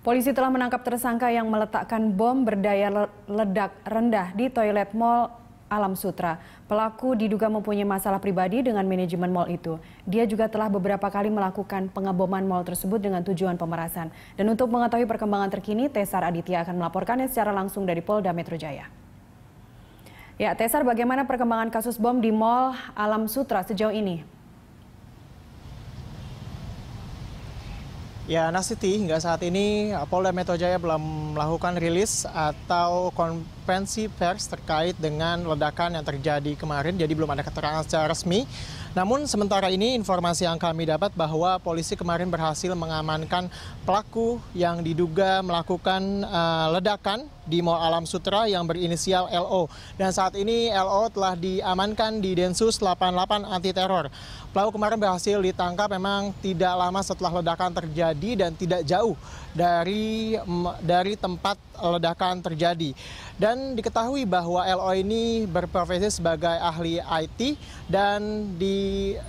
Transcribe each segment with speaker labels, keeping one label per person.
Speaker 1: Polisi telah menangkap tersangka yang meletakkan bom berdaya ledak rendah di toilet mall Alam Sutra. Pelaku diduga mempunyai masalah pribadi dengan manajemen mall itu. Dia juga telah beberapa kali melakukan pengeboman mall tersebut dengan tujuan pemerasan. Dan untuk mengetahui perkembangan terkini, Tesar Aditya akan melaporkannya secara langsung dari Polda Metro Jaya. Ya, Tesar, bagaimana perkembangan kasus bom di Mall Alam Sutra sejauh ini?
Speaker 2: Ya, Nasiti hingga saat ini Polda Metro Jaya belum melakukan rilis atau kon konferensi pers terkait dengan ledakan yang terjadi kemarin, jadi belum ada keterangan secara resmi. Namun sementara ini informasi yang kami dapat bahwa polisi kemarin berhasil mengamankan pelaku yang diduga melakukan uh, ledakan di Mall Alam Sutra yang berinisial LO. Dan saat ini LO telah diamankan di Densus 88 Anti Teror. Pelaku kemarin berhasil ditangkap memang tidak lama setelah ledakan terjadi dan tidak jauh dari dari tempat ledakan terjadi. Dan dan diketahui bahwa LO ini berprofesi sebagai ahli IT dan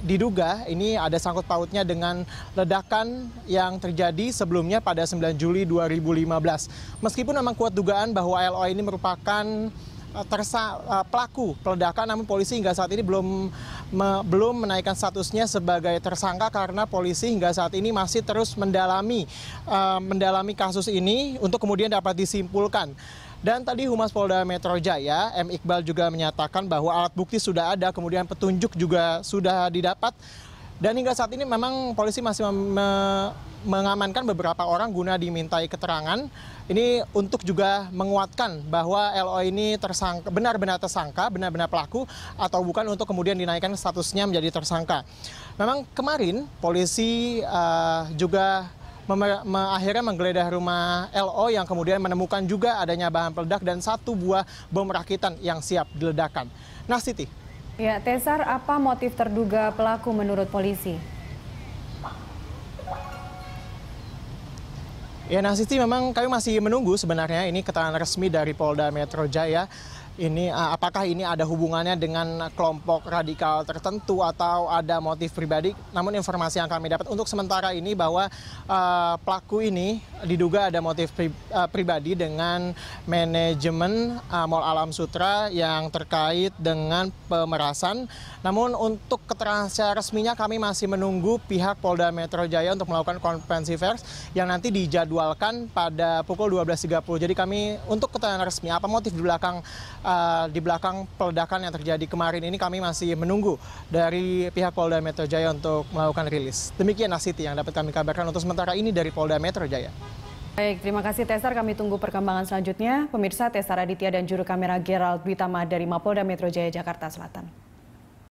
Speaker 2: diduga ini ada sangkut pautnya dengan ledakan yang terjadi sebelumnya pada 9 Juli 2015. Meskipun memang kuat dugaan bahwa LO ini merupakan eh, tersa eh, pelaku peledakan namun polisi hingga saat ini belum me, belum menaikkan statusnya sebagai tersangka karena polisi hingga saat ini masih terus mendalami uh, mendalami kasus ini untuk kemudian dapat disimpulkan dan tadi Humas Polda Metro Jaya, M. Iqbal juga menyatakan bahwa alat bukti sudah ada, kemudian petunjuk juga sudah didapat. Dan hingga saat ini memang polisi masih mem mengamankan beberapa orang guna dimintai keterangan. Ini untuk juga menguatkan bahwa LO ini tersangka benar-benar tersangka, benar-benar pelaku atau bukan untuk kemudian dinaikkan statusnya menjadi tersangka. Memang kemarin polisi uh, juga akhirnya menggeledah rumah LO yang kemudian menemukan juga adanya bahan peledak dan satu buah bom rakitan yang siap diledakkan. Nah, Siti.
Speaker 1: Ya, Tesar, apa motif terduga pelaku menurut polisi?
Speaker 2: Ya, Nah Siti, memang kami masih menunggu sebenarnya ini keterangan resmi dari Polda Metro Jaya ini eh, apakah ini ada hubungannya dengan kelompok radikal tertentu atau ada motif pribadi. Namun informasi yang kami dapat untuk sementara ini bahwa uh, pelaku ini diduga ada motif pri, uh, pribadi dengan manajemen uh, Mall Alam Sutra yang terkait dengan pemerasan. Namun untuk keterangan secara resminya kami masih menunggu pihak Polda Metro Jaya untuk melakukan konferensi pers yang nanti dijadwalkan pada pukul 12.30. Jadi kami untuk keterangan resmi apa motif di belakang uh, di belakang peledakan yang terjadi kemarin ini kami masih menunggu dari pihak Polda Metro Jaya untuk melakukan rilis. Demikian Nasiti yang dapat kami kabarkan untuk sementara ini dari Polda Metro Jaya.
Speaker 1: Baik, terima kasih Tesar. Kami tunggu perkembangan selanjutnya. Pemirsa Tesar Aditya dan juru kamera Gerald Witama dari Mapolda Metro Jaya, Jakarta Selatan.